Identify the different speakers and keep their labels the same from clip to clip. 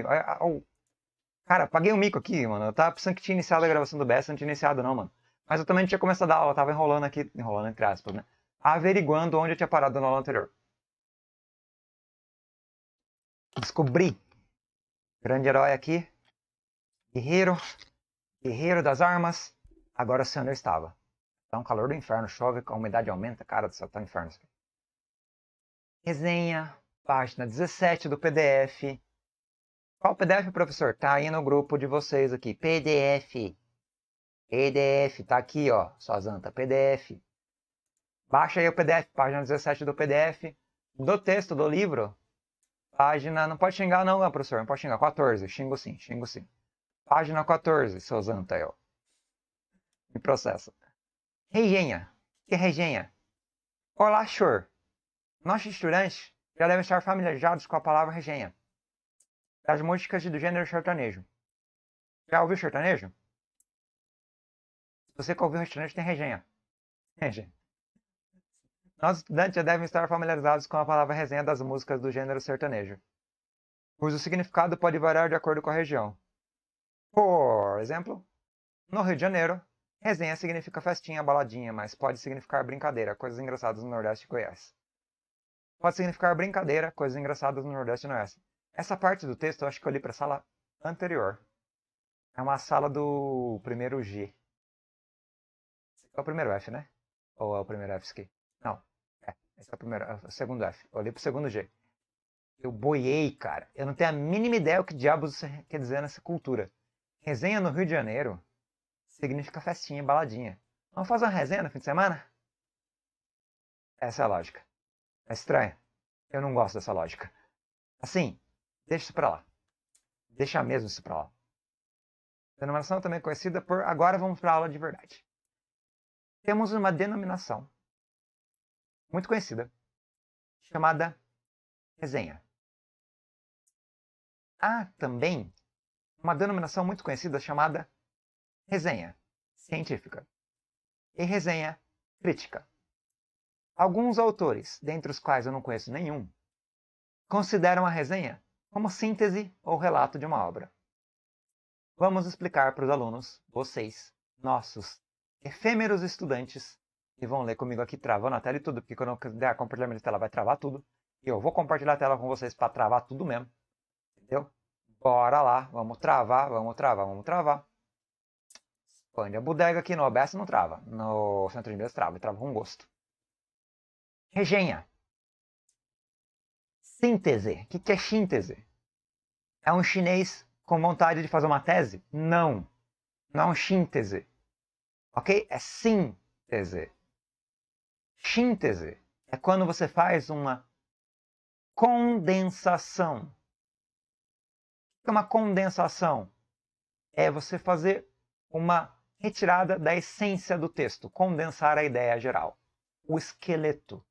Speaker 1: Aí, Cara, paguei um mico aqui, mano. Eu tava pensando que tinha iniciado a gravação do BS, não tinha iniciado não, mano. Mas eu também não tinha começado a aula, tava enrolando aqui, enrolando entre aspas, né? Averiguando onde eu tinha parado na aula anterior. Descobri. Grande herói aqui. Guerreiro. Guerreiro das armas. Agora sei onde eu estava. Tá um calor do inferno, chove, a umidade aumenta. Cara do céu, tá um inferno isso aqui. Resenha, página 17 do PDF. Qual PDF, professor? Tá aí no grupo de vocês aqui. PDF. PDF, tá aqui, ó. Sozanta, PDF. Baixa aí o PDF, página 17 do PDF. Do texto, do livro. Página. Não pode xingar, não, né, professor. Não pode xingar. 14. Xingo sim, xingo sim. Página 14, Sozanta, aí, ó. Me processa. Regenha. O que é regenha? Olá, Shur. Nossos estudantes já devem estar familiarizados com a palavra regenha das músicas do gênero sertanejo. Já ouviu sertanejo? Se você que ouviu sertanejo, tem resenha. Resenha. Nossos estudantes já devem estar familiarizados com a palavra resenha das músicas do gênero sertanejo, cujo significado pode variar de acordo com a região. Por exemplo, no Rio de Janeiro, resenha significa festinha, baladinha, mas pode significar brincadeira, coisas engraçadas no Nordeste e Goiás. Pode significar brincadeira, coisas engraçadas no Nordeste e Oeste. Essa parte do texto eu acho que eu li para a sala anterior. É uma sala do primeiro G. É o primeiro F, né? Ou é o primeiro F aqui? Não. É, esse é o primeiro, é o segundo F. Eu li pro segundo G. Eu boiei, cara. Eu não tenho a mínima ideia o que diabos isso quer dizer nessa cultura. Resenha no Rio de Janeiro significa festinha, baladinha. Vamos fazer uma resenha no fim de semana? Essa é a lógica. É estranho. Eu não gosto dessa lógica. Assim, Deixa isso pra lá. Deixa mesmo isso pra lá. Denominação também é conhecida por agora vamos para a aula de verdade. Temos uma denominação muito conhecida chamada resenha. Há também uma denominação muito conhecida chamada resenha científica e resenha crítica. Alguns autores, dentre os quais eu não conheço nenhum, consideram a resenha como síntese ou relato de uma obra. Vamos explicar para os alunos, vocês, nossos efêmeros estudantes, que vão ler comigo aqui travando a tela e tudo, porque quando eu der compartilhamento de tela vai travar tudo. E eu vou compartilhar a tela com vocês para travar tudo mesmo. Entendeu? Bora lá, vamos travar, vamos travar, vamos travar. Expande a bodega aqui no OBS não trava. No centro de inglês trava, trava com gosto. Regenha síntese. O que, é síntese? É um chinês com vontade de fazer uma tese? Não. Não é síntese. Ok? É síntese. Síntese é quando você faz uma condensação. O que é uma condensação? É você fazer uma retirada da essência do texto, condensar a ideia geral, o esqueleto.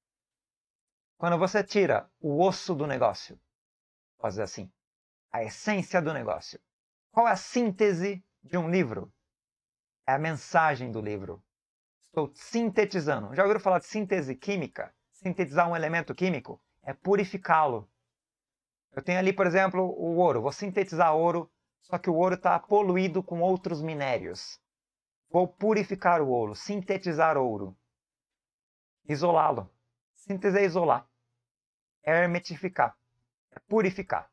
Speaker 1: Quando você tira o osso do negócio, pode dizer assim, a essência do negócio, qual é a síntese de um livro? É a mensagem do livro. Estou sintetizando. Já ouviram falar de síntese química? Sintetizar um elemento químico é purificá-lo. Eu tenho ali, por exemplo, o ouro. Vou sintetizar ouro, só que o ouro está poluído com outros minérios. Vou purificar o ouro, sintetizar ouro, isolá-lo. Síntese é isolar é hermetificar, é purificar.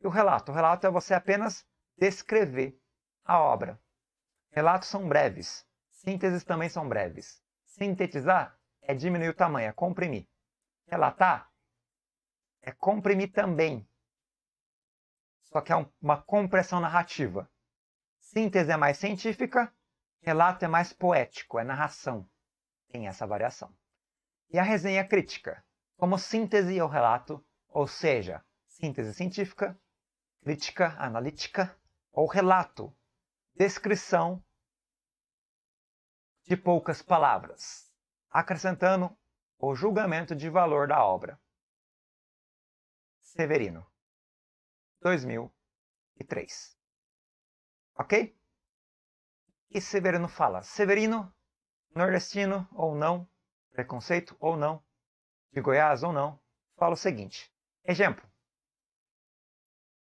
Speaker 1: E o relato? O relato é você apenas descrever a obra. Relatos são breves, sínteses também são breves. Sintetizar é diminuir o tamanho, é comprimir. Relatar é comprimir também, só que é uma compressão narrativa. Síntese é mais científica, relato é mais poético, é narração. Tem essa variação. E a resenha crítica? como síntese ao relato, ou seja, síntese científica, crítica analítica ou relato, descrição de poucas palavras, acrescentando o julgamento de valor da obra. Severino, 2003. Ok? E Severino fala: Severino, nordestino ou não, preconceito ou não, de Goiás ou não, fala o seguinte. Exemplo.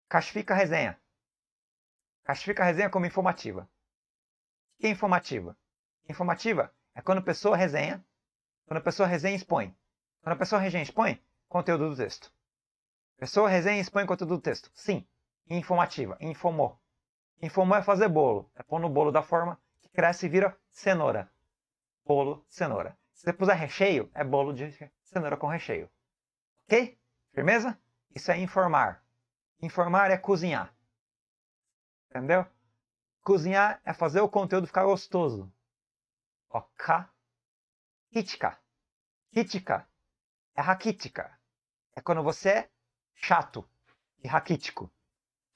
Speaker 1: Classifica a resenha. Classifica a resenha como informativa. O que é informativa? Informativa é quando a pessoa resenha, quando a pessoa resenha expõe. Quando a pessoa resenha expõe, conteúdo do texto. Pessoa resenha expõe conteúdo do texto. Sim. Informativa. Informou. Informou é fazer bolo. É pôr no bolo da forma que cresce e vira cenoura. Bolo, cenoura. Se você puser recheio, é bolo de cenoura com recheio. Ok? Firmeza? Isso é informar. Informar é cozinhar. Entendeu? Cozinhar é fazer o conteúdo ficar gostoso. Ok? Kitka. Kitka é raquítica. É quando você é chato e raquítico.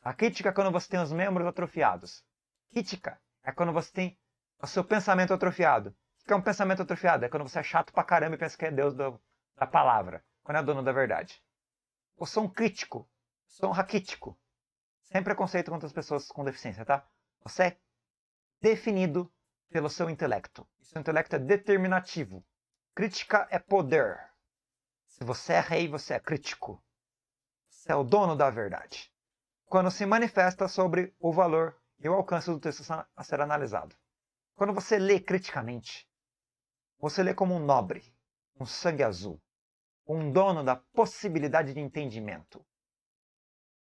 Speaker 1: Raquítica é quando você tem os membros atrofiados. Kitka é quando você tem o seu pensamento atrofiado que é um pensamento atrofiado. É quando você é chato pra caramba e pensa que é Deus do, da palavra, quando é dono da verdade. Eu sou um crítico, sou um raquítico. Sem preconceito contra as pessoas com deficiência, tá? Você é definido pelo seu intelecto. seu intelecto é determinativo. Crítica é poder. Se você é rei, você é crítico. Você é o dono da verdade. Quando se manifesta sobre o valor e o alcance do texto a ser analisado. Quando você lê criticamente, você lê como um nobre, um sangue azul, um dono da possibilidade de entendimento,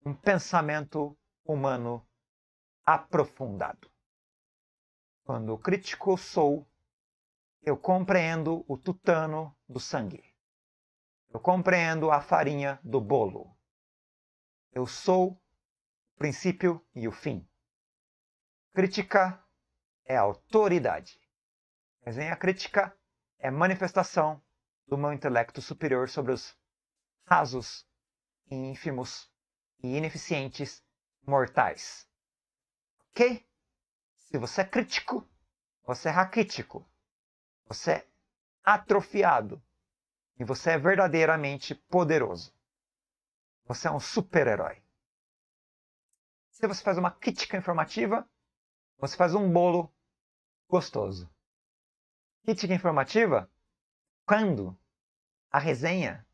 Speaker 1: um pensamento humano aprofundado. Quando crítico sou, eu compreendo o tutano do sangue. Eu compreendo a farinha do bolo. Eu sou o princípio e o fim. Crítica é autoridade. mas a crítica é manifestação do meu intelecto superior sobre os rasos, e ínfimos e ineficientes mortais. Ok? Se você é crítico, você é raquítico, você é atrofiado e você é verdadeiramente poderoso. Você é um super-herói. Se você faz uma crítica informativa, você faz um bolo gostoso. Crítica informativa? Quando a resenha,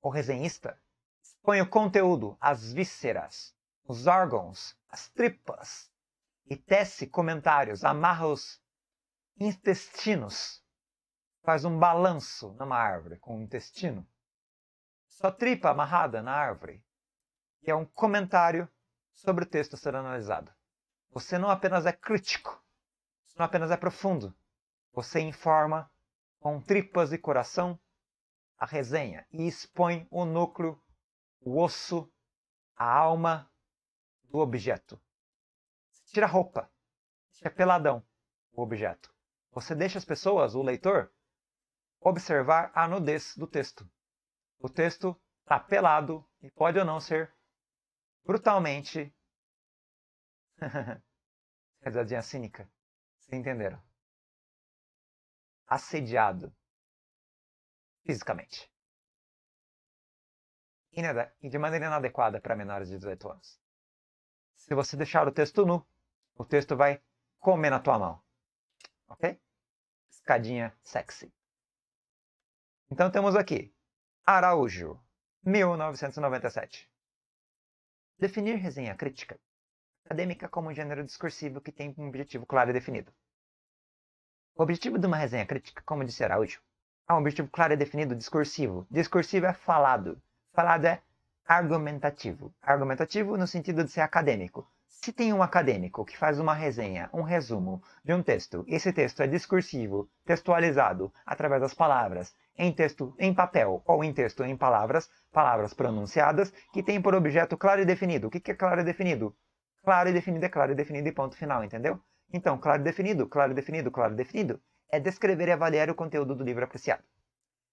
Speaker 1: o resenhista, expõe o conteúdo, as vísceras, os órgãos, as tripas, e tece comentários, amarra os intestinos, faz um balanço numa árvore com o intestino, só tripa amarrada na árvore, e é um comentário sobre o texto a ser analisado. Você não apenas é crítico, você não apenas é profundo, você informa, com tripas e coração, a resenha e expõe o núcleo, o osso, a alma do objeto. Você tira a roupa, é peladão o objeto. Você deixa as pessoas, o leitor, observar a nudez do texto. O texto está pelado e pode ou não ser brutalmente. Risadinha cínica. Vocês entenderam? assediado fisicamente e de maneira inadequada para menores de 18 anos. Se você deixar o texto nu, o texto vai comer na tua mão. Ok? Escadinha sexy. Então temos aqui Araújo, 1997. Definir resenha crítica acadêmica como um gênero discursivo que tem um objetivo claro e definido. O objetivo de uma resenha crítica, como disse Araújo, é um objetivo claro e definido, discursivo. Discursivo é falado. Falado é argumentativo. Argumentativo no sentido de ser acadêmico. Se tem um acadêmico que faz uma resenha, um resumo de um texto, esse texto é discursivo, textualizado através das palavras, em texto em papel ou em texto em palavras, palavras pronunciadas, que tem por objeto claro e definido. O que é claro e definido? Claro e definido é claro e definido e ponto final, entendeu? Então, claro definido, claro definido, claro definido é descrever e avaliar o conteúdo do livro apreciado.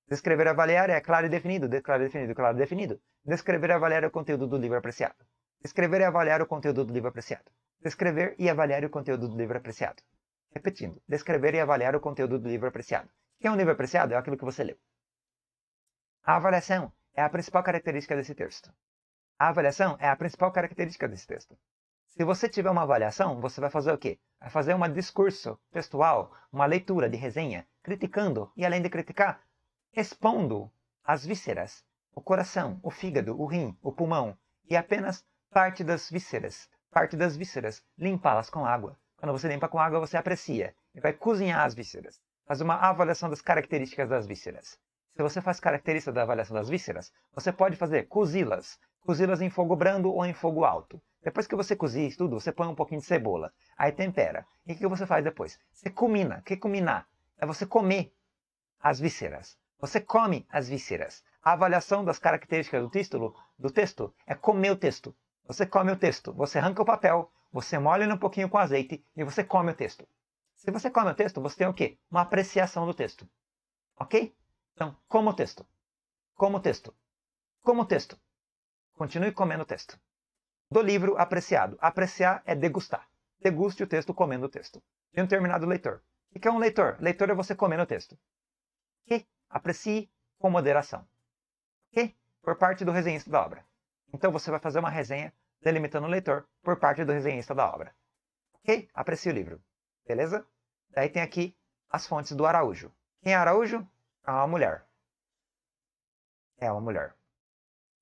Speaker 1: Descrever e avaliar é claro e definido, de, claro e definido, claro e definido. Descrever e avaliar o conteúdo do livro apreciado. Descrever e avaliar o conteúdo do livro apreciado. Descrever e avaliar o conteúdo do livro apreciado. Repetindo, descrever e avaliar o conteúdo do livro apreciado. O que é um livro apreciado? É aquilo que você leu. A avaliação é a principal característica desse texto. A avaliação é a principal característica desse texto. Se você tiver uma avaliação, você vai fazer o quê? Vai fazer um discurso textual, uma leitura de resenha, criticando e, além de criticar, expondo as vísceras, o coração, o fígado, o rim, o pulmão e apenas parte das vísceras. Parte das vísceras, limpá-las com água. Quando você limpa com água, você aprecia e vai cozinhar as vísceras. Faz uma avaliação das características das vísceras. Se você faz característica da avaliação das vísceras, você pode fazer cozi-las, cozi-las em fogo brando ou em fogo alto. Depois que você cozinha tudo, você põe um pouquinho de cebola, aí tempera. E o que você faz depois? Você comina. O que é cominar? É você comer as vísceras. Você come as vísceras. A avaliação das características do título, do texto, é comer o texto. Você come o texto, você arranca o papel, você molha ele um pouquinho com azeite e você come o texto. Se você come o texto, você tem o quê? Uma apreciação do texto. Ok? Então, coma o texto. Coma o texto. Coma o texto. Continue comendo o texto do livro apreciado. Apreciar é degustar. Deguste o texto comendo o texto. De um determinado leitor. O que é um leitor? Leitor é você comendo o texto. Que aprecie com moderação. Que por parte do resenhista da obra. Então você vai fazer uma resenha delimitando o leitor por parte do resenhista da obra. Ok? Aprecie o livro. Beleza? Daí tem aqui as fontes do Araújo. Quem é Araújo? É uma mulher. É uma mulher.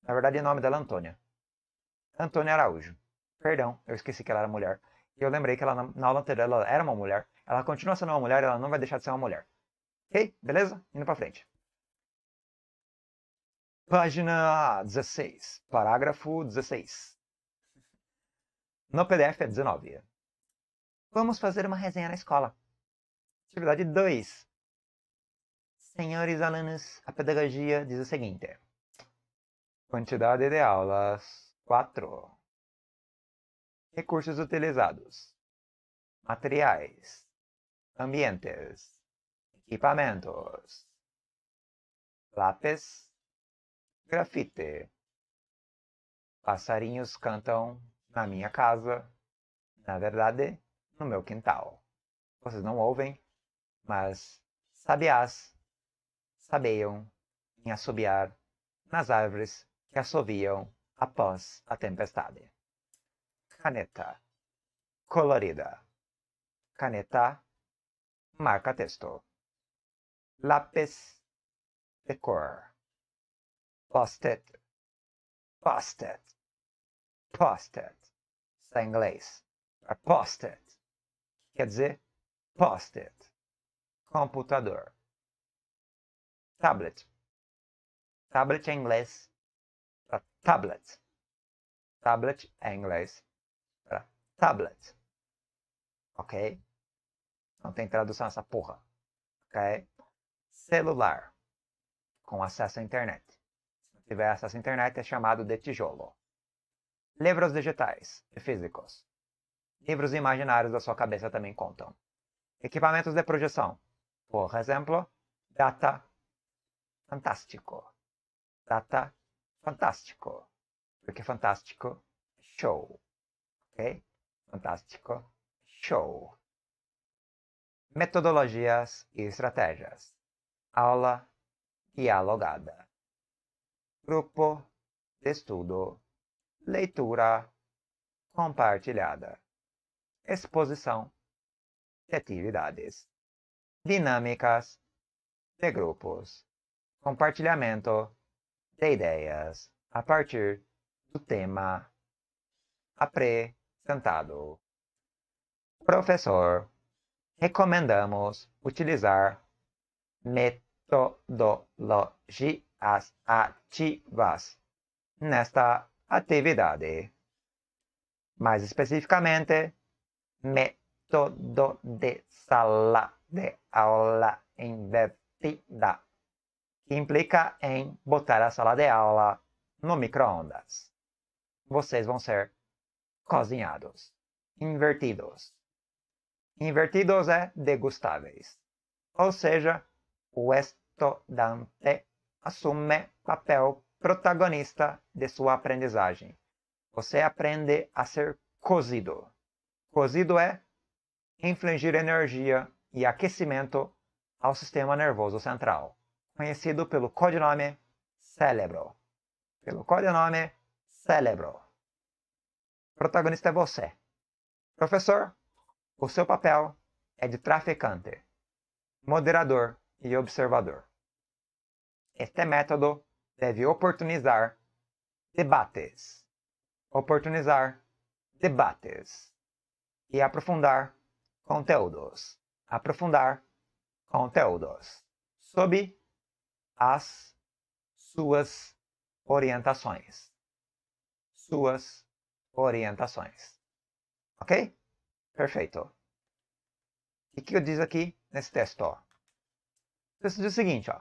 Speaker 1: Na verdade, o nome dela é Antônia. Antônia Araújo. Perdão, eu esqueci que ela era mulher. E eu lembrei que ela na aula anterior ela era uma mulher. Ela continua sendo uma mulher, ela não vai deixar de ser uma mulher. Ok? Beleza? Indo pra frente. Página 16. Parágrafo 16. No PDF é 19. Vamos fazer uma resenha na escola. Atividade 2. Senhores alunos, a pedagogia diz o seguinte: quantidade de aulas quatro Recursos utilizados: materiais, ambientes, equipamentos, lápis, grafite. Passarinhos cantam na minha casa, na verdade, no meu quintal. Vocês não ouvem, mas sabiás sabiam em assobiar nas árvores que assoviam após a tempestade. Caneta colorida. Caneta marca texto. Lápis de cor. Post-it. Post-it. Post-it. Está em inglês. É post-it. Quer dizer, post-it. Computador. Tablet. Tablet em é inglês tablet. Tablet é inglês para tablet. Ok? Não tem tradução essa porra. Ok? Celular. Com acesso à internet. Se não tiver acesso à internet, é chamado de tijolo. Livros digitais e físicos. Livros imaginários da sua cabeça também contam. Equipamentos de projeção. Por exemplo, data. Fantástico. Data fantástico. Porque fantástico show. Ok? Fantástico, show. Metodologias e estratégias. Aula dialogada. Grupo de estudo. Leitura compartilhada. Exposição de atividades. Dinâmicas de grupos. Compartilhamento ter ideias a partir do tema apresentado. Professor, recomendamos utilizar metodologias ativas nesta atividade. Mais especificamente, método de sala de aula invertida implica em botar a sala de aula no micro-ondas. Vocês vão ser cozinhados, invertidos. Invertidos é degustáveis. Ou seja, o estudante assume papel protagonista de sua aprendizagem. Você aprende a ser cozido. Cozido é infligir energia e aquecimento ao sistema nervoso central conhecido pelo codinome Cérebro. Pelo codinome Cérebro. O protagonista é você. Professor, o seu papel é de traficante, moderador e observador. Este método deve oportunizar debates, oportunizar debates e aprofundar conteúdos, aprofundar conteúdos sob as suas orientações. Suas orientações. Ok? Perfeito. E o que eu diz aqui nesse texto? Ó? O texto diz o seguinte, ó.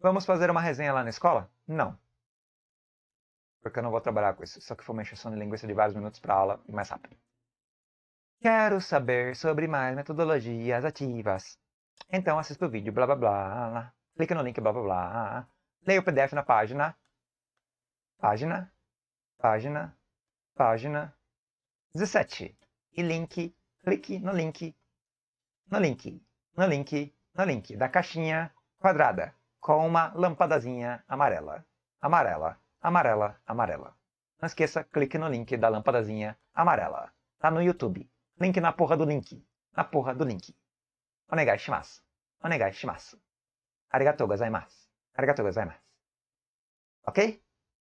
Speaker 1: Vamos fazer uma resenha lá na escola? Não. Porque eu não vou trabalhar com isso. Só que foi uma encheção de linguiça de vários minutos para aula e mais rápido. Quero saber sobre mais metodologias ativas. Então assista o vídeo, blá blá blá clica no link, blá blá blá. Leia o PDF na página. Página. Página. Página 17. E link. Clique no link. No link. No link. No link. Da caixinha quadrada. Com uma lampadazinha amarela. Amarela. Amarela. Amarela. Não esqueça, clique no link da lampadazinha amarela. Tá no YouTube. Link na porra do link. Na porra do link. Onegai shimasu. Onegai shimasu. Arigatou gozaimasu. Arigatou gozaimasu. Ok?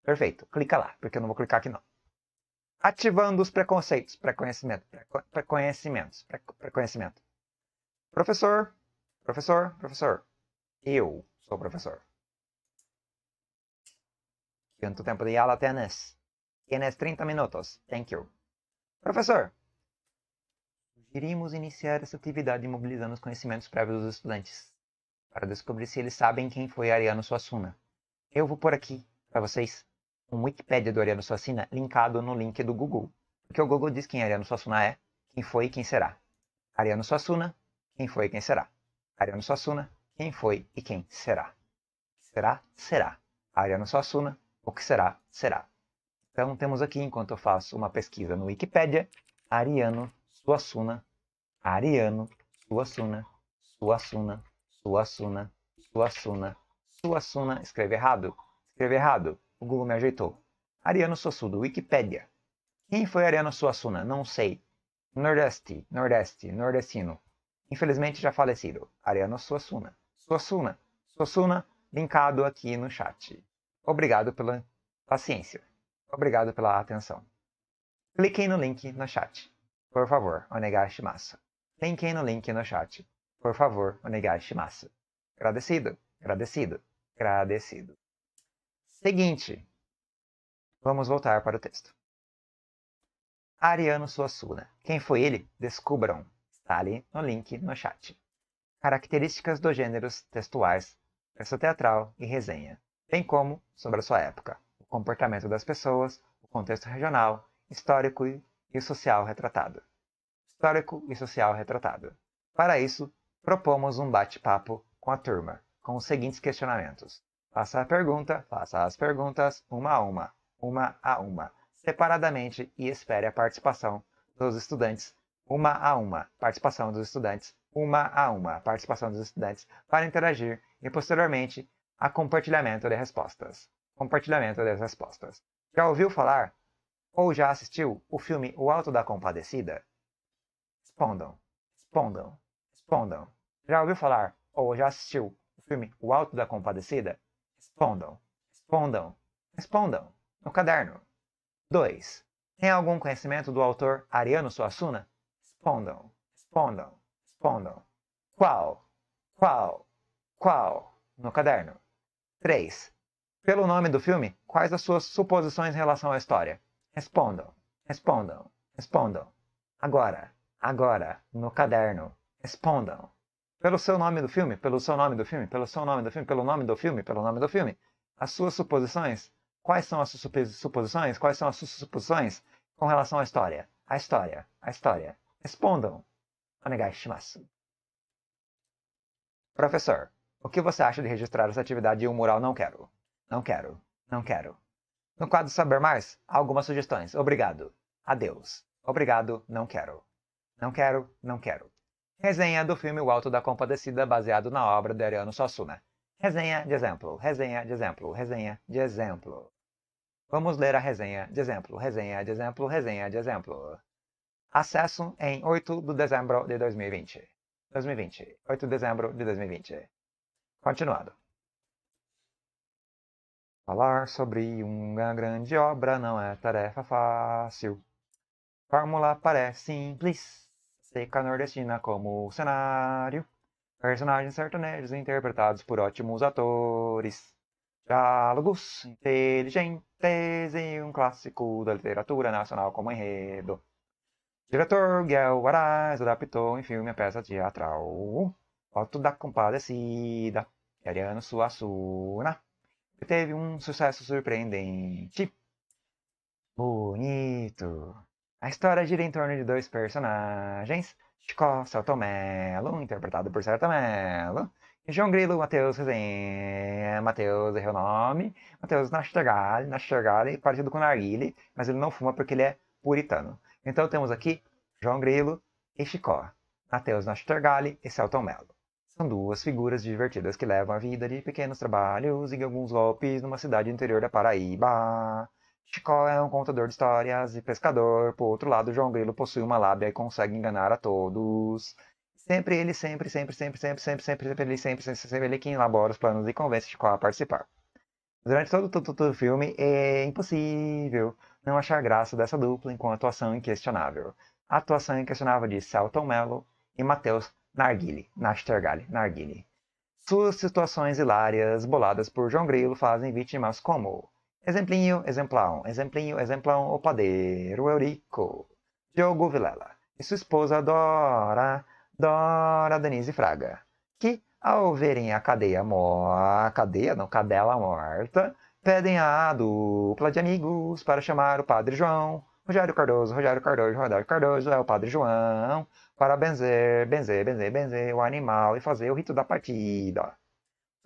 Speaker 1: Perfeito. Clica lá, porque eu não vou clicar aqui não. Ativando os preconceitos, preconhecimento, preconhecimentos, preconhecimento. Professor, professor, professor. Eu sou professor. Quanto tempo de aula tienes? Tienes 30 minutos. Thank you. Professor, sugerimos iniciar essa atividade mobilizando os conhecimentos prévios dos estudantes para descobrir se eles sabem quem foi Ariano Suassuna. Eu vou pôr aqui, para vocês, um Wikipedia do Ariano Suassuna linkado no link do Google, porque o Google diz quem Ariano Suassuna é, quem foi e quem será. Ariano Suassuna, quem foi e quem será. Ariano Suassuna, quem foi e quem será. Será, será. Ariano Suassuna, o que será, será. Então temos aqui, enquanto eu faço uma pesquisa no Wikipedia, Ariano Suassuna, Ariano Suassuna, Suassuna, Suassuna, Suassuna, Suassuna. Escreve errado. Escreve errado. O Google me ajeitou. Ariano Suassuna, Wikipedia. Quem foi Ariano Suassuna? Não sei. Nordeste, Nordeste, Nordestino. Infelizmente já falecido. Ariano Suassuna. Suassuna, Suassuna, linkado aqui no chat. Obrigado pela paciência. Obrigado pela atenção. Cliquem no link no chat. Por favor, Onegashimasu. Cliquem no link no chat. Por favor, Onegashi Massa. Agradecido, agradecido, agradecido. Seguinte. Vamos voltar para o texto. Ariano Suassuna. Quem foi ele? Descubram. Está ali no link no chat. Características dos gêneros textuais, peça teatral e resenha, bem como sobre a sua época, o comportamento das pessoas, o contexto regional, histórico e social retratado. Histórico e social retratado. Para isso, propomos um bate-papo com a turma, com os seguintes questionamentos. Faça a pergunta, faça as perguntas uma a uma, uma a uma, separadamente e espere a participação dos estudantes uma a uma, participação dos estudantes uma a uma, participação dos estudantes para interagir e posteriormente a compartilhamento de respostas. Compartilhamento das respostas. Já ouviu falar ou já assistiu o filme O Alto da Compadecida? Respondam, respondam, respondam. Já ouviu falar ou já assistiu o filme O Alto da Compadecida? Respondam, respondam, respondam no caderno. 2. Tem algum conhecimento do autor Ariano Suassuna? Respondam, respondam, respondam. Qual, qual, qual no caderno. 3. Pelo nome do filme, quais as suas suposições em relação à história? Respondam, respondam, respondam. Agora, agora, no caderno. Respondam pelo seu nome do filme, pelo seu nome do filme, pelo seu nome do filme, pelo nome do filme, pelo nome do filme, as suas suposições. Quais são as suas suposições? Quais são as suas suposições com relação à história? A história, a história. Respondam. Onegai shimasu. Professor, o que você acha de registrar essa atividade em um mural? Não quero. Não quero. Não quero. No quadro Saber Mais, há algumas sugestões. Obrigado. Adeus. Obrigado. Não quero. Não quero. Não quero. Resenha do filme O Alto da Compadecida, baseado na obra de Ariano Sassuna. Resenha de exemplo, resenha de exemplo, resenha de exemplo. Vamos ler a resenha de exemplo, resenha de exemplo, resenha de exemplo. Acesso em 8 de dezembro de 2020. 2020. 8 de dezembro de 2020. Continuando. Falar sobre uma grande obra não é tarefa fácil. Fórmula parece simples, seca nordestina como cenário, personagens sertanejos interpretados por ótimos atores, diálogos inteligentes e um clássico da literatura nacional como enredo. O diretor Guel Arás adaptou em filme a peça teatral Foto da Compadecida, de Ariano Suassuna, que teve um sucesso surpreendente. Bonito. A história gira em torno de dois personagens, Chico Celto Melo, interpretado por Celto Melo, e João Grilo, Matheus Resenha, Matheus é o nome, Matheus Nastergali, Nastergali, parecido com Narguile, mas ele não fuma porque ele é puritano. Então temos aqui João Grilo e Chicó, Matheus Nastergali e Celton Mello. São duas figuras divertidas que levam a vida de pequenos trabalhos e alguns golpes numa cidade interior da Paraíba. Chicó é um contador de histórias e pescador. Por outro lado, João Grilo possui uma lábia e consegue enganar a todos. Sempre ele, sempre, sempre, sempre, sempre, sempre, sempre, sempre ele, sempre, sempre, sempre ele que elabora os planos e convence Chicó a participar. Durante todo, o filme, é impossível não achar graça dessa dupla enquanto atuação inquestionável. A atuação inquestionável de Celton Mello e Matheus Narguile, Nastergali, Narguile. Suas situações hilárias, boladas por João Grilo, fazem vítimas como Exemplinho, exemplão, exemplinho, exemplão, o padeiro Eurico. Diogo Vilela e sua esposa Dora, Dora Denise Fraga, que, ao verem a cadeia morta, cadeia não, cadela morta, pedem a dupla de amigos para chamar o Padre João, Rogério Cardoso, Rogério Cardoso, Rogério Cardoso, é o Padre João, para benzer, benzer, benzer, benzer o animal e fazer o rito da partida.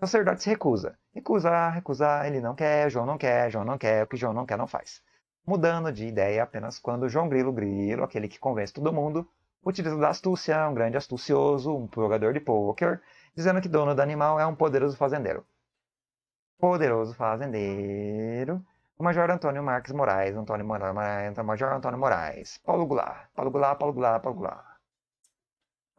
Speaker 1: O sacerdote se recusa. recusa recusa ele não quer, João não quer, João não quer, o que João não quer não faz. Mudando de ideia apenas quando João Grilo Grilo, aquele que convence todo mundo, utiliza da astúcia, um grande astucioso, um jogador de poker, dizendo que dono do animal é um poderoso fazendeiro. Poderoso fazendeiro. O Major Antônio Marques Moraes, Antônio Moraes, Major Antônio Moraes, Paulo Goulart, Paulo Goulart, Paulo Goulart, Paulo Goulart.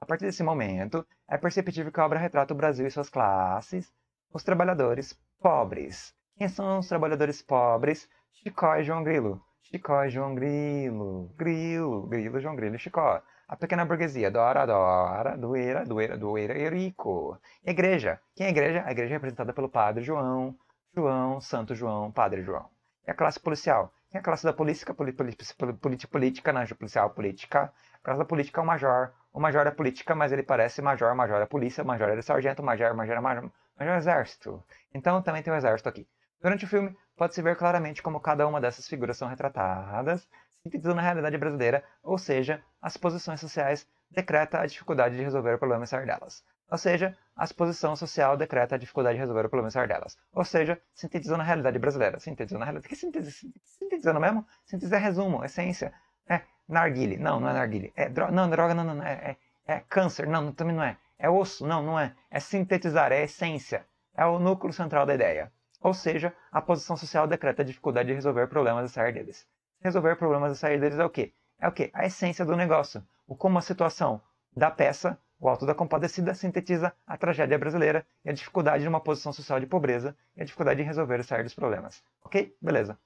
Speaker 1: A partir desse momento, é perceptível que a obra retrata o Brasil e suas classes, os trabalhadores pobres. Quem são os trabalhadores pobres? Chicó e João Grilo. Chicó e João Grilo. Grilo, Grilo, João Grilo e Chicó. A pequena burguesia, Dora, Dora, doeira, doeira, doeira e rico. E a igreja. Quem é a igreja? A igreja é representada pelo padre João, João, Santo João, Padre João. E a classe policial? Quem é a classe da política, poli, poli, poli, política, né? policial, política. A classe da política é o major, o major da política, mas ele parece major, major da polícia, major era sargento, major, major, major, major exército. Então também tem o exército aqui. Durante o filme, pode-se ver claramente como cada uma dessas figuras são retratadas, sintetizando a realidade brasileira, ou seja, as posições sociais decreta a dificuldade de resolver o problema delas. Ou seja, a exposição social decreta a dificuldade de resolver o problema delas. Ou seja, sintetizando a realidade brasileira. Sintetizando a realidade. Que sintetiza? sintetizando mesmo? Sintetiza é resumo, é essência. É, narguile. Não, não é narguile. É droga, não, droga, não, não, não. É, é, é, câncer. Não, também não é. É osso. Não, não é. É sintetizar, é essência. É o núcleo central da ideia. Ou seja, a posição social decreta a dificuldade de resolver problemas e sair deles. Resolver problemas e sair deles é o quê? É o quê? A essência do negócio. O como a situação da peça, o Alto da Compadecida, sintetiza a tragédia brasileira e a dificuldade de uma posição social de pobreza e a dificuldade de resolver e sair dos problemas. Ok? Beleza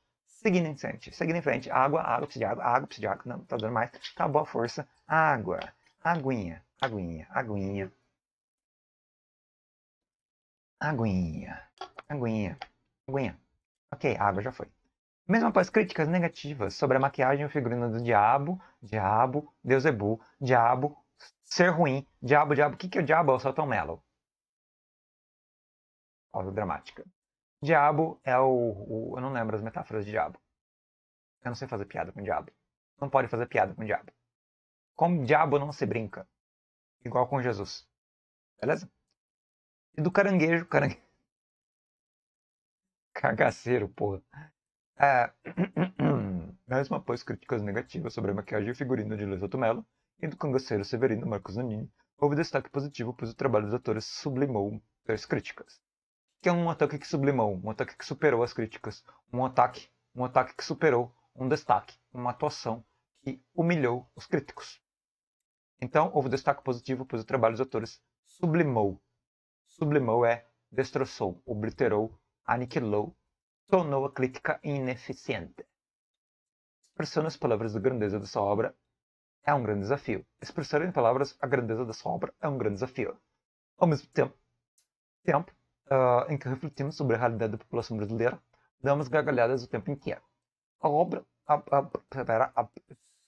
Speaker 1: seguindo em frente, seguindo em frente. Água, água, preciso de água, água, preciso de água. Não, tá dando mais. Acabou a força. Água, aguinha, aguinha, aguinha. Aguinha, aguinha, aguinha. Ok, água já foi. Mesma após críticas negativas sobre a maquiagem e figurino do diabo, diabo, Deus é Deusebu, diabo, ser ruim, diabo, diabo. O que, que é o diabo é o Celton Mello? dramática. Diabo é o, o, Eu não lembro as metáforas de diabo. Eu não sei fazer piada com diabo. Não pode fazer piada com diabo. Com diabo não se brinca. Igual com Jesus. Beleza? E do caranguejo, caranguejo. Cagaceiro, porra. É... Mesmo após críticas negativas sobre a maquiagem e figurino de Luiz Otomelo e do cangaceiro Severino Marcos Nanini, houve destaque positivo, pois o trabalho dos atores sublimou as críticas que é um ataque que sublimou, um ataque que superou as críticas, um ataque, um ataque que superou um destaque, uma atuação que humilhou os críticos. Então, houve destaque positivo, pois o trabalho dos autores sublimou. Sublimou é destroçou, obliterou, aniquilou, tornou a crítica ineficiente. Expressando as palavras da grandeza dessa obra é um grande desafio. Expressar em palavras a grandeza dessa obra é um grande desafio. Ao mesmo tempo, tempo uh, em que refletimos sobre a realidade da população brasileira, damos gargalhadas o tempo inteiro. É. A obra. A, a, pera, a,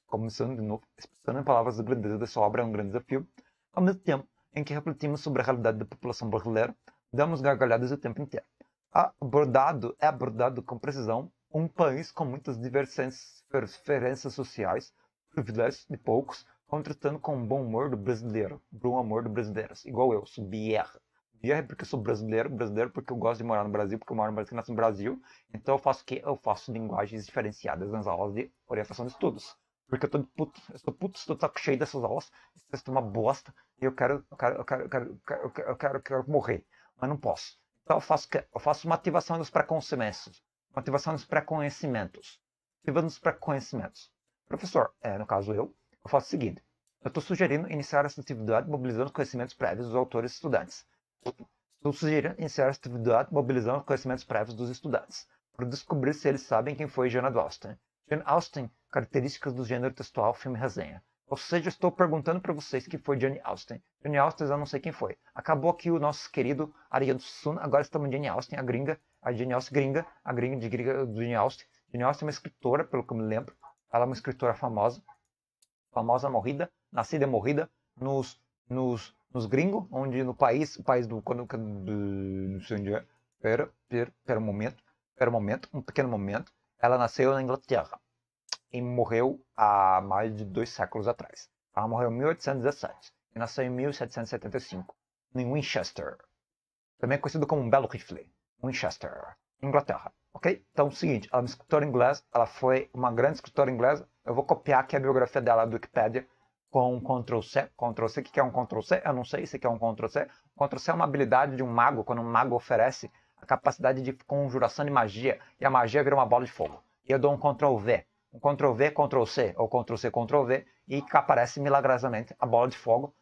Speaker 1: começando de novo, expressando em palavras a grandeza dessa obra é um grande desafio, ao mesmo tempo em que refletimos sobre a realidade da população brasileira, damos gargalhadas o tempo inteiro. É. Abordado, é abordado com precisão um país com muitas diferenças sociais, privilégios de poucos, contrastando com o bom humor do brasileiro, bom amor do brasileiro, igual eu, sou BR vier é porque eu sou brasileiro, brasileiro porque eu gosto de morar no Brasil, porque eu moro no Brasil, nasci no Brasil. Então eu faço o quê? Eu faço linguagens diferenciadas nas aulas de orientação de estudos. Porque eu tô de puto, eu tô puto, estou saco cheio dessas aulas, vocês estão uma bosta, e eu quero, eu quero, eu quero, eu quero, eu quero, morrer, mas não posso. Então eu faço, eu faço uma ativação dos pré-conhecimentos, uma ativação dos pré-conhecimentos, ativando os pré-conhecimentos. Professor, é, no caso eu, eu faço o seguinte, eu estou sugerindo iniciar essa atividade mobilizando os conhecimentos prévios dos autores e estudantes Estou sugerindo iniciar a atividade mobilizando conhecimentos prévios dos estudantes, para descobrir se eles sabem quem foi Jane Austen. Jane Austen, características do gênero textual filme-resenha. Ou seja, estou perguntando para vocês quem foi Jane Austen. Jane Austen, eu não sei quem foi. Acabou aqui o nosso querido Ariano Sun agora estamos em Jane Austen, a gringa, a Jane Austen gringa, a gringa de gringa do Jane Austen. Jane Austen é uma escritora, pelo que eu me lembro. Ela é uma escritora famosa, famosa morrida, nascida e morrida nos, nos nos gringos, onde no país, o país do quando não sei onde é, pera, pera, pera um momento, pera um momento, um pequeno momento, ela nasceu na Inglaterra e morreu há mais de dois séculos atrás. Ela morreu em 1817 e nasceu em 1775 em Winchester, também conhecido como um belo rifle, Winchester, Inglaterra. Ok? Então, é o seguinte, ela é uma escritora inglesa, ela foi uma grande escritora inglesa. Eu vou copiar aqui a biografia dela do Wikipedia com um Ctrl C. Ctrl C, o que é um Ctrl C? Eu não sei se é um Ctrl C. Ctrl C é uma habilidade de um mago, quando um mago oferece a capacidade de conjuração de magia, e a magia vira uma bola de fogo. E eu dou um Ctrl V. Um Ctrl V, Ctrl C, ou Ctrl C, Ctrl V, e aparece milagrosamente a bola de fogo,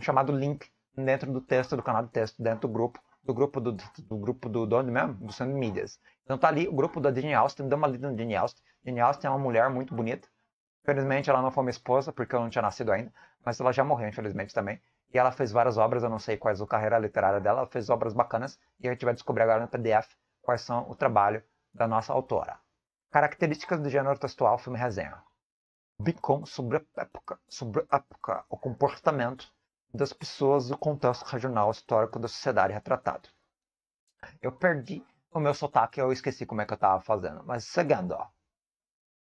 Speaker 1: chamado link, dentro do texto, do canal de texto, dentro do grupo, do grupo do, do grupo do dono mesmo, do Sandy Medias. Então tá ali o grupo da Jenny Austen, dá uma lida no Jenny Austen. Jenny Austen é uma mulher muito bonita, Infelizmente, ela não foi minha esposa, porque eu não tinha nascido ainda, mas ela já morreu, infelizmente, também. E ela fez várias obras, eu não sei quais a carreira literária dela, ela fez obras bacanas, e a gente vai descobrir agora no PDF quais são o trabalho da nossa autora. Características do gênero textual filme resenha. Bicom sobre a época, sobre a época, o comportamento das pessoas do contexto regional histórico da sociedade retratado. Eu perdi o meu sotaque, eu esqueci como é que eu estava fazendo, mas seguindo, ó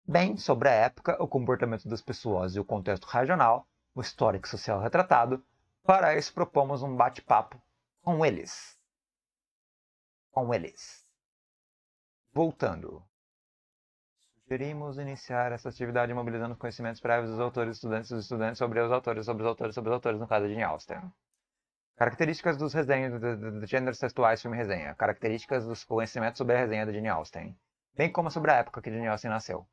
Speaker 1: bem sobre a época, o comportamento das pessoas e o contexto regional, o histórico social retratado, para isso propomos um bate-papo com eles. Com eles. Voltando. Sugerimos iniciar essa atividade mobilizando os conhecimentos prévios dos autores, estudantes e estudantes sobre os autores, sobre os autores, sobre os autores, no caso de Austen. Características dos resenhas, de gêneros textuais, filme resenha. Características dos conhecimentos sobre a resenha de Jane Austen. Bem como sobre a época que Jane Austen nasceu.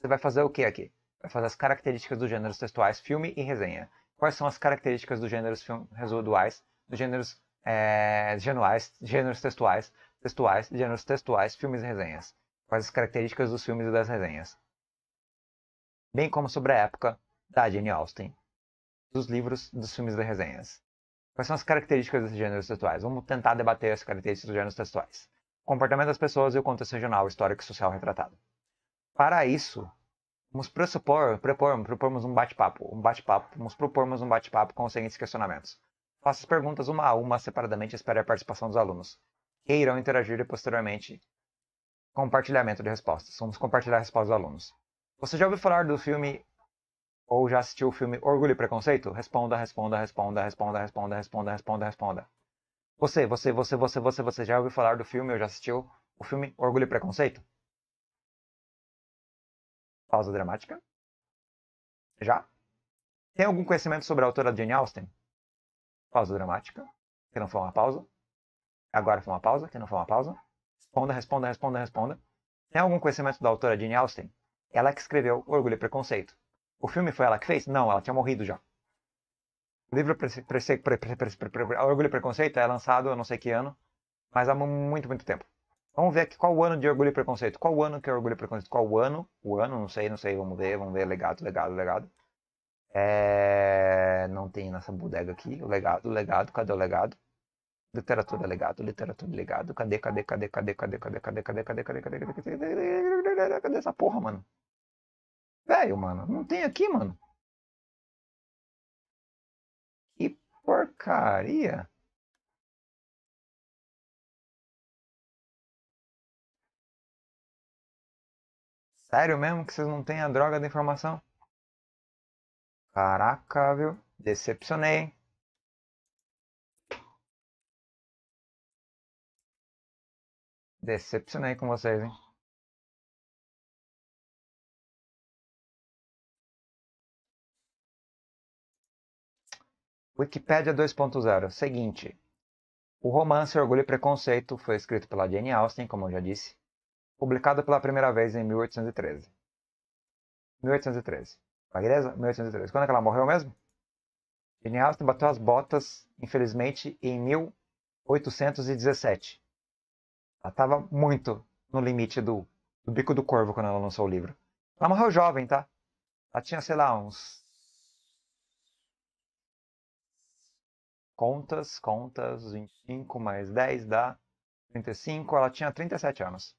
Speaker 1: Você vai fazer o que aqui? Vai fazer as características dos gêneros textuais, filme e resenha. Quais são as características dos gêneros residuais, dos gêneros é, genuais, gêneros textuais, textuais, gêneros textuais, filmes e resenhas? Quais as características dos filmes e das resenhas? Bem como sobre a época da Jane Austen, dos livros, dos filmes e das resenhas. Quais são as características desses gêneros textuais? Vamos tentar debater as características dos gêneros textuais. O comportamento das pessoas e o contexto regional, histórico e social retratado. Para isso, vamos pressupor, propor, propormos um bate-papo, um bate-papo, vamos propormos um bate-papo com os seguintes questionamentos. Faça as perguntas uma a uma separadamente e espere a participação dos alunos, que irão interagir posteriormente compartilhamento de respostas. Vamos compartilhar as respostas dos alunos. Você já ouviu falar do filme ou já assistiu o filme Orgulho e Preconceito? Responda, responda, responda, responda, responda, responda, responda, responda. Você, você, você, você, você, você já ouviu falar do filme ou já assistiu o filme Orgulho e Preconceito? Pausa dramática. Já? Tem algum conhecimento sobre a autora Jane Austen? Pausa dramática. Que não foi uma pausa. Agora foi uma pausa, que não foi uma pausa. Responda, responda, responda, responda. Tem algum conhecimento da autora Jane Austen? Ela que escreveu Orgulho e Preconceito. O filme foi ela que fez? Não, ela tinha morrido já. O livro Orgulho e Preconceito é lançado eu não sei que ano, mas há muito, muito tempo. Vamos ver aqui qual o ano de Orgulho e Preconceito. Qual o ano que é Orgulho e Preconceito? Qual o ano? O ano, não sei, não sei. Vamos ver, vamos ver. Legado, legado, legado. É... Não tem nessa bodega aqui. O legado, o legado. Cadê o legado? Literatura, legado, literatura, legado. Cadê, cadê, cadê, cadê, cadê, cadê, cadê, cadê, cadê, cadê, cadê, cadê, cadê cadê, cadê, cadê, cadê, cadê, essa porra, mano? Velho, mano. Não tem aqui, mano. Que porcaria. Sério mesmo que vocês não têm a droga da informação? Caraca, viu? Decepcionei, hein? Decepcionei com vocês, hein? Wikipédia 2.0. Seguinte. O romance Orgulho e Preconceito foi escrito pela Jane Austen, como eu já disse, publicada pela primeira vez em 1813. 1813. Bagresa, 1813. Quando é que ela morreu mesmo? Jane Austen bateu as botas, infelizmente, em 1817. Ela estava muito no limite do, do bico do corvo quando ela lançou o livro. Ela morreu jovem, tá? Ela tinha, sei lá, uns. Contas, contas, 25 mais 10 dá 35. Ela tinha 37 anos.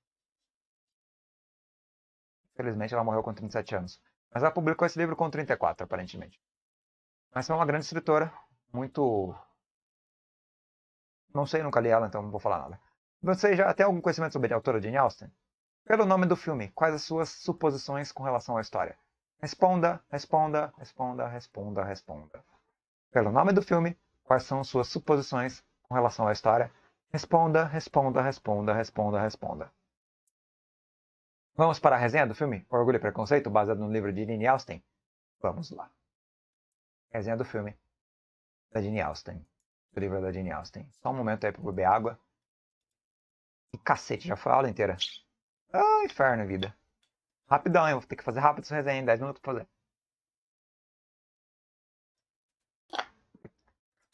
Speaker 1: Infelizmente, ela morreu com 37 anos. Mas ela publicou esse livro com 34, aparentemente. Mas foi uma grande escritora, muito. Não sei, nunca li ela, então não vou falar nada. Você já tem algum conhecimento sobre a autora Jane Austen? Pelo nome do filme, quais as suas suposições com relação à história? Responda, responda, responda, responda, responda. Pelo nome do filme, quais são suas suposições com relação à história? Responda, responda, responda, responda, responda. Vamos para a resenha do filme Orgulho e Preconceito, baseado no livro de Jane Austen? Vamos lá. Resenha do filme da Jane Austen. Do livro da Jane Austen. Só um momento aí para beber água. E cacete, já foi a aula inteira. Ah, inferno, vida. Rapidão, eu vou ter que fazer rápido essa resenha em 10 minutos pra fazer.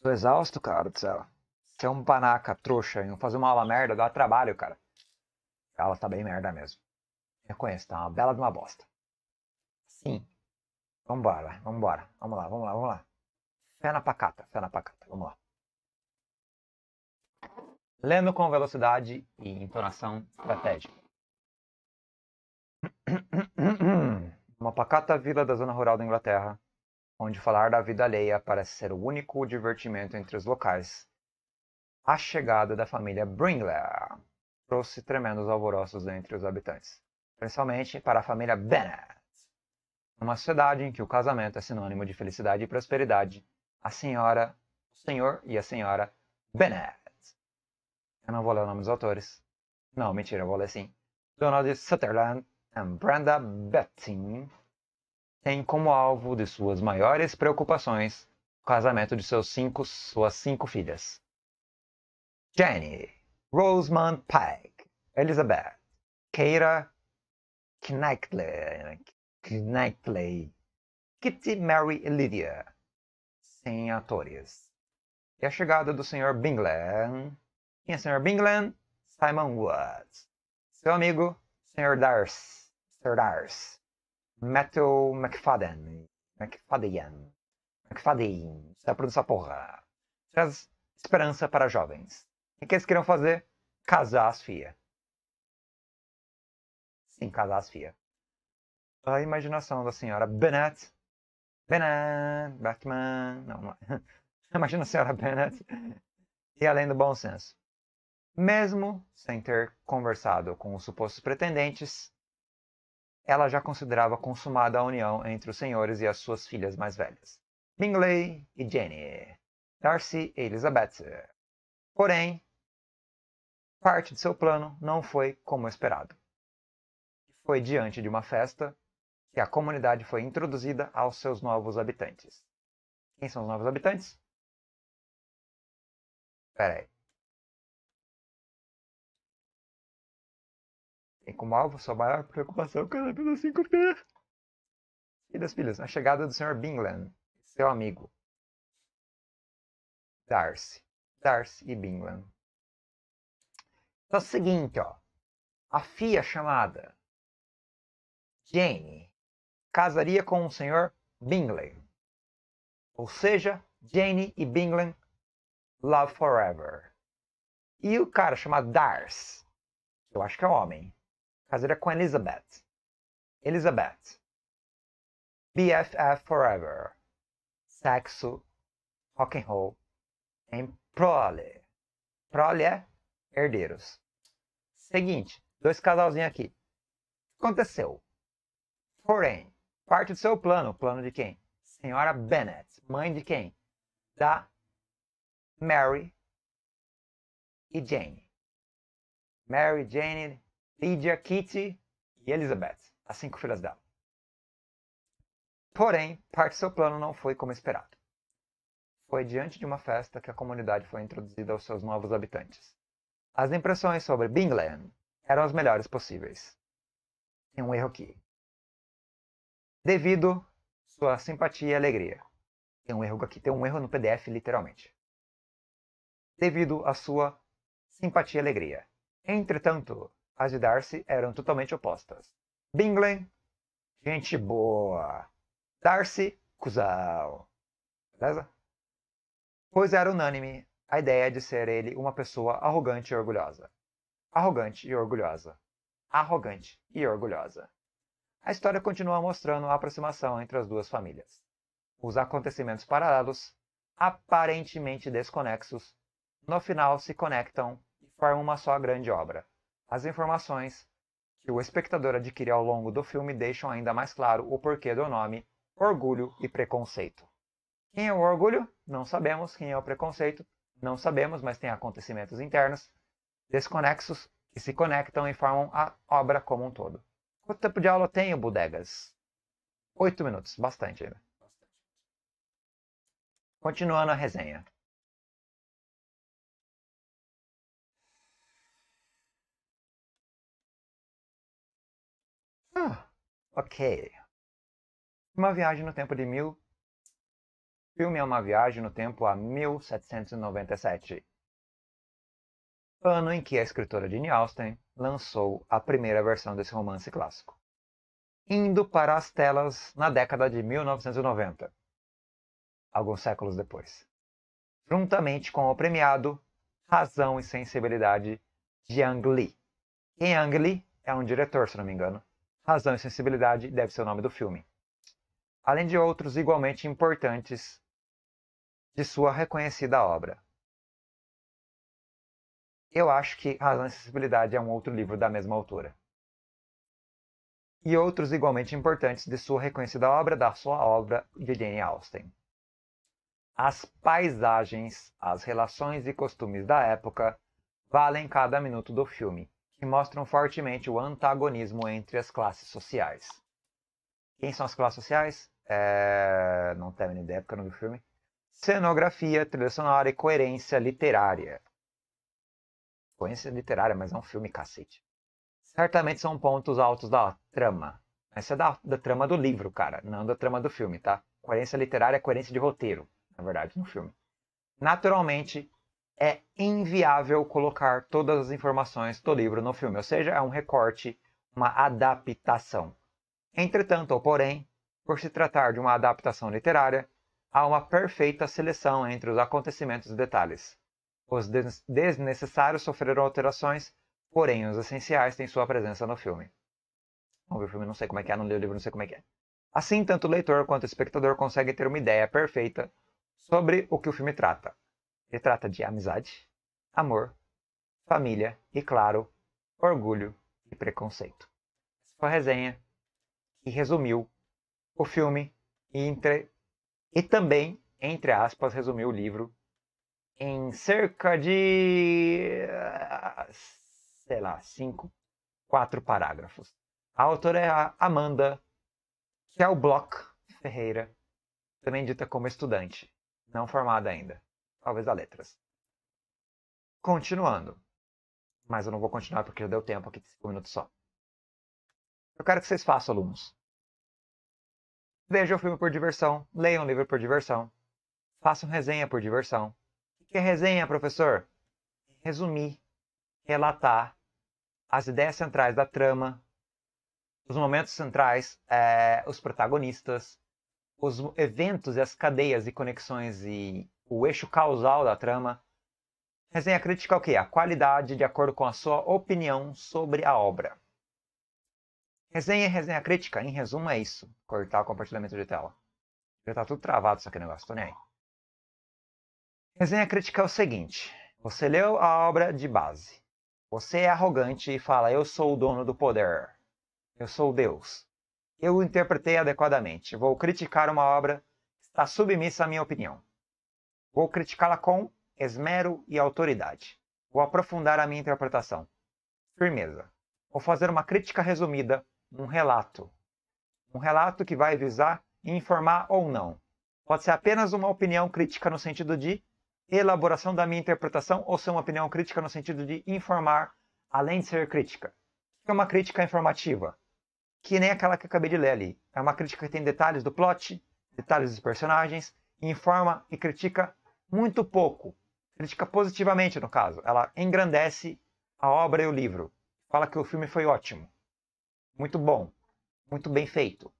Speaker 1: Tô exausto, cara do céu. Você é um panaca, trouxa. E não fazer uma aula merda dá trabalho, cara. A aula tá bem merda mesmo. Reconheço, tá uma bela de uma bosta. Sim. Vambora, Vambora. Vamos lá, vamos lá, vamos lá. Fé na pacata, fé na pacata. Vamos lá. Lendo com velocidade e entonação estratégica. Uma pacata vila da zona rural da Inglaterra, onde falar da vida alheia parece ser o único divertimento entre os locais. A chegada da família Bringler trouxe tremendos alvoroços entre os habitantes principalmente para a família Bennett. Numa sociedade em que o casamento é sinônimo de felicidade e prosperidade, a senhora, o senhor e a senhora Bennett. Eu não vou ler o nome dos autores. Não, mentira, eu vou ler sim. Donald Sutherland e Brenda Betting têm como alvo de suas maiores preocupações o casamento de seus cinco, suas cinco filhas. Jenny, Rosamund Pike, Elizabeth, Keira Knightley, Knightley, Kitty Mary e Lydia, sem atores. E a chegada do Sr. Binglen. Quem é Sr. Binglen? Simon Woods. Seu amigo, Sr. Darcy, Sr. Darcy, Matthew McFadden. McFadden. McFadden. Você produzir essa porra. Traz esperança para jovens. O que eles queriam fazer? Casar as fias casar em Cadáfia. A imaginação da senhora Bennett. Bennett, Batman. Não, não é. Imagina a senhora Bennett. E além do bom senso. Mesmo sem ter conversado com os supostos pretendentes, ela já considerava consumada a união entre os senhores e as suas filhas mais velhas, Bingley e Jenny, Darcy e Elizabeth. Porém, parte de seu plano não foi como esperado foi diante de uma festa que a comunidade foi introduzida aos seus novos habitantes. Quem são os novos habitantes? Pera aí. Tem como alvo sua maior preocupação com a vida 5P. E das filhas, a chegada do Sr. Bingland, seu amigo. Darcy. Darcy e Bingland. Então é o seguinte, ó. A FIA chamada Jane casaria com o Sr. Bingley. Ou seja, Jane e Bingley Love Forever. E o cara chamado Darcy, eu acho que é homem, casaria com Elizabeth. Elizabeth. BFF Forever. Sexo, rock and roll, em prole. Prole é herdeiros. Seguinte, dois casalzinhos aqui. O que aconteceu? Porém, parte do seu plano, plano de quem? Senhora Bennet, mãe de quem? Da Mary e Jane. Mary, Jane, Lydia, Kitty e Elizabeth, as cinco filhas dela. Porém, parte do seu plano não foi como esperado. Foi diante de uma festa que a comunidade foi introduzida aos seus novos habitantes. As impressões sobre Bingland eram as melhores possíveis. Tem um erro aqui devido sua simpatia e alegria. Tem um erro aqui, tem um erro no PDF, literalmente. Devido à sua simpatia e alegria. Entretanto, as de Darcy eram totalmente opostas. Bingley, gente boa. Darcy, cuzão. Beleza? Pois era unânime a ideia de ser ele uma pessoa arrogante e orgulhosa. Arrogante e orgulhosa. Arrogante e orgulhosa a história continua mostrando a aproximação entre as duas famílias. Os acontecimentos paralelos, aparentemente desconexos, no final se conectam e formam uma só grande obra. As informações que o espectador adquire ao longo do filme deixam ainda mais claro o porquê do nome Orgulho e Preconceito. Quem é o orgulho? Não sabemos. Quem é o preconceito? Não sabemos, mas tem acontecimentos internos desconexos que se conectam e formam a obra como um todo. Quanto tempo de aula eu tenho, bodegas? Oito minutos, bastante ainda. Continuando a resenha. Ah, ok. Uma viagem no tempo de mil. Filme é uma viagem no tempo a 1797 ano em que a escritora Jane Austen lançou a primeira versão desse romance clássico. Indo para as telas na década de 1990, alguns séculos depois, juntamente com o premiado Razão e Sensibilidade de Ang Lee. E Ang Lee é um diretor, se não me engano. Razão e Sensibilidade deve ser o nome do filme. Além de outros igualmente importantes de sua reconhecida obra. Eu acho que Razão e Sensibilidade é um outro livro da mesma autora. E outros igualmente importantes de sua reconhecida obra, da sua obra de Jane Austen. As paisagens, as relações e costumes da época valem cada minuto do filme, e mostram fortemente o antagonismo entre as classes sociais. Quem são as classes sociais? É... Não tenho nem ideia porque eu não vi o filme. Cenografia, trilha sonora e coerência literária. Coerência literária, mas é um filme cacete. Certamente são pontos altos da trama. Essa é da, da trama do livro, cara, não da trama do filme, tá? Coerência literária é coerência de roteiro, na verdade, no filme. Naturalmente, é inviável colocar todas as informações do livro no filme, ou seja, é um recorte, uma adaptação. Entretanto, porém, por se tratar de uma adaptação literária, há uma perfeita seleção entre os acontecimentos e detalhes. Os desnecessários sofreram alterações, porém os essenciais têm sua presença no filme. Não vi o filme, não sei como é que é, não li o livro, não sei como é que é. Assim, tanto o leitor quanto o espectador conseguem ter uma ideia perfeita sobre o que o filme trata. Ele trata de amizade, amor, família e, claro, orgulho e preconceito. Essa foi a resenha que resumiu o filme entre... e também, entre aspas, resumiu o livro em cerca de, sei lá, cinco, quatro parágrafos. A autora é a Amanda Kelblock Ferreira, também dita como estudante, não formada ainda, talvez a letras. Continuando, mas eu não vou continuar porque já deu tempo aqui de cinco minutos só. Eu quero que vocês façam, alunos. Vejam o filme por diversão, leiam o livro por diversão, façam resenha por diversão, que é resenha, professor? Resumir, relatar as ideias centrais da trama, os momentos centrais, é, os protagonistas, os eventos e as cadeias e conexões e o eixo causal da trama. Resenha crítica é o quê? A qualidade de acordo com a sua opinião sobre a obra. Resenha e resenha crítica, em resumo, é isso. Cortar o compartilhamento de tela. Já tá tudo travado isso aqui negócio, tô nem aí. Resenha crítica é o seguinte: você leu a obra de base. Você é arrogante e fala: Eu sou o dono do poder. Eu sou Deus. Eu interpretei adequadamente. Vou criticar uma obra que está submissa à minha opinião. Vou criticá-la com esmero e autoridade. Vou aprofundar a minha interpretação. Firmeza. Vou fazer uma crítica resumida, um relato. Um relato que vai visar informar ou não. Pode ser apenas uma opinião crítica no sentido de elaboração da minha interpretação ou ser uma opinião crítica no sentido de informar, além de ser crítica. É uma crítica informativa, que nem aquela que acabei de ler ali. É uma crítica que tem detalhes do plot, detalhes dos personagens, informa e critica muito pouco. Critica positivamente, no caso. Ela engrandece a obra e o livro. Fala que o filme foi ótimo, muito bom, muito bem feito.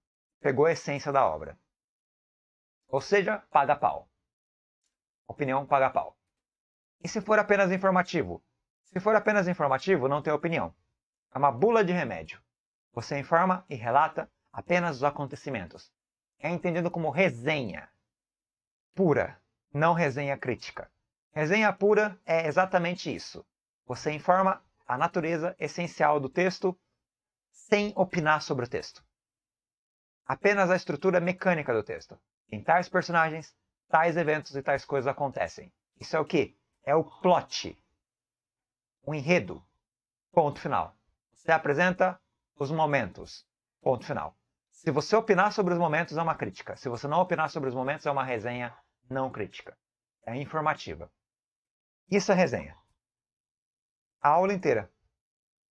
Speaker 1: Pegou a essência da obra. Ou seja, paga pau. Opinião paga pau. E se for apenas informativo? Se for apenas informativo, não tem opinião. É uma bula de remédio. Você informa e relata apenas os acontecimentos. É entendido como resenha pura, não resenha crítica. Resenha pura é exatamente isso. Você informa a natureza essencial do texto sem opinar sobre o texto. Apenas a estrutura mecânica do texto. Em tais personagens, tais eventos e tais coisas acontecem. Isso é o que? É o plot. O enredo. Ponto final. Você apresenta os momentos. Ponto final. Se você opinar sobre os momentos, é uma crítica. Se você não opinar sobre os momentos, é uma resenha não crítica. É informativa. Isso é resenha. A aula inteira.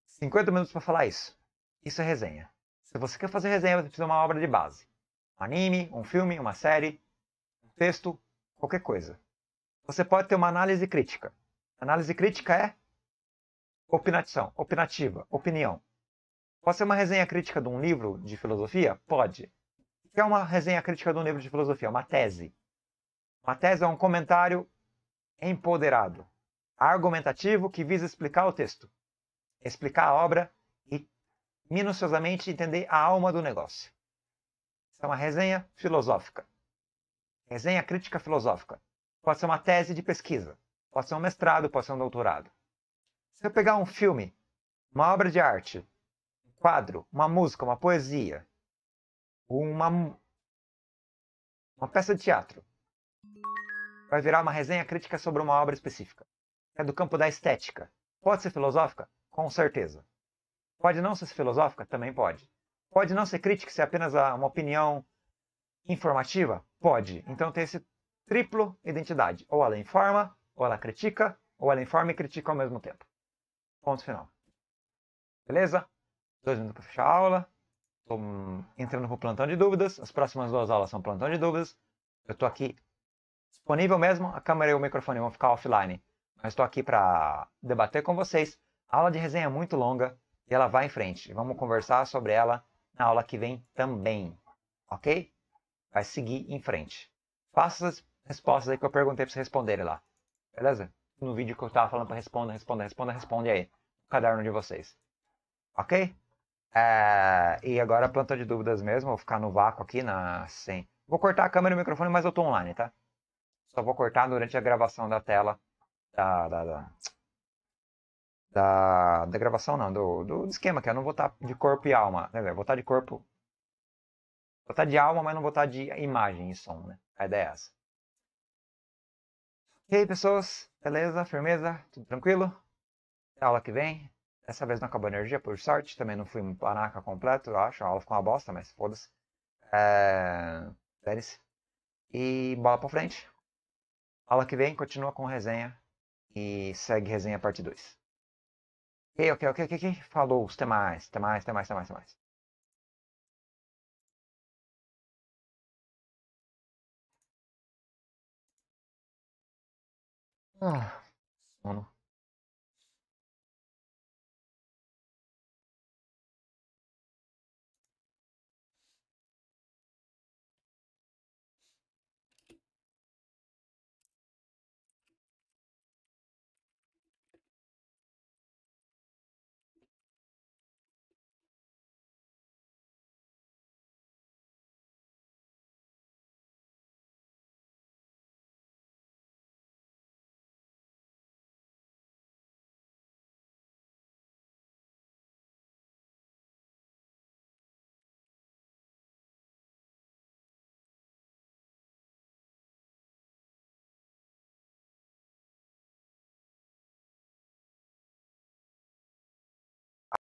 Speaker 1: 50 minutos para falar isso. Isso é resenha. Se você quer fazer resenha, você precisa de uma obra de base. Um anime, um filme, uma série, texto, qualquer coisa. Você pode ter uma análise crítica. Análise crítica é opinação, opinativa, opinião. Pode ser uma resenha crítica de um livro de filosofia? Pode. O que é uma resenha crítica de um livro de filosofia? Uma tese. Uma tese é um comentário empoderado, argumentativo, que visa explicar o texto, explicar a obra e minuciosamente entender a alma do negócio. Isso é uma resenha filosófica. Resenha crítica filosófica. Pode ser uma tese de pesquisa, pode ser um mestrado, pode ser um doutorado. Se eu pegar um filme, uma obra de arte, um quadro, uma música, uma poesia, uma, uma peça de teatro, vai virar uma resenha crítica sobre uma obra específica. É do campo da estética. Pode ser filosófica? Com certeza. Pode não ser filosófica? Também pode. Pode não ser crítica, ser é apenas ah, uma opinião informativa? Pode. Então tem esse triplo identidade. Ou ela informa, ou ela critica, ou ela informa e critica ao mesmo tempo. Ponto final. Beleza? Dois minutos para fechar a aula. Estou hum, entrando para o plantão de dúvidas. As próximas duas aulas são plantão de dúvidas. Eu estou aqui disponível mesmo. A câmera e o microfone vão ficar offline. Mas estou aqui para debater com vocês. A aula de resenha é muito longa e ela vai em frente. Vamos conversar sobre ela na aula que vem também. Ok? vai seguir em frente. Faça as respostas aí que eu perguntei para vocês responderem lá. Beleza? No vídeo que eu estava falando para responder, responda, responda, responde aí. caderno de vocês. Ok? É... E agora planta de dúvidas mesmo. Vou ficar no vácuo aqui na sem. Vou cortar a câmera e o microfone, mas eu tô online, tá? Só vou cortar durante a gravação da tela. Da. da, da... Da, da gravação não, do, do esquema que eu não vou estar tá de corpo e alma, né, vou estar tá de corpo estar de alma, mas não estar de imagem e som, né? A ideia é essa. E aí, pessoas? Beleza? Firmeza? Tudo tranquilo? Até aula que vem. Dessa vez não acabou a energia, por sorte. Também não fui um panaca completo, eu acho. A aula ficou uma bosta, mas foda-se. É... E bola pra frente. Aula que vem continua com resenha. E segue resenha parte 2. Ok, ok, ok, ok. Falou, até temas até mais, até mais, até mais, até mais. 啊，完了。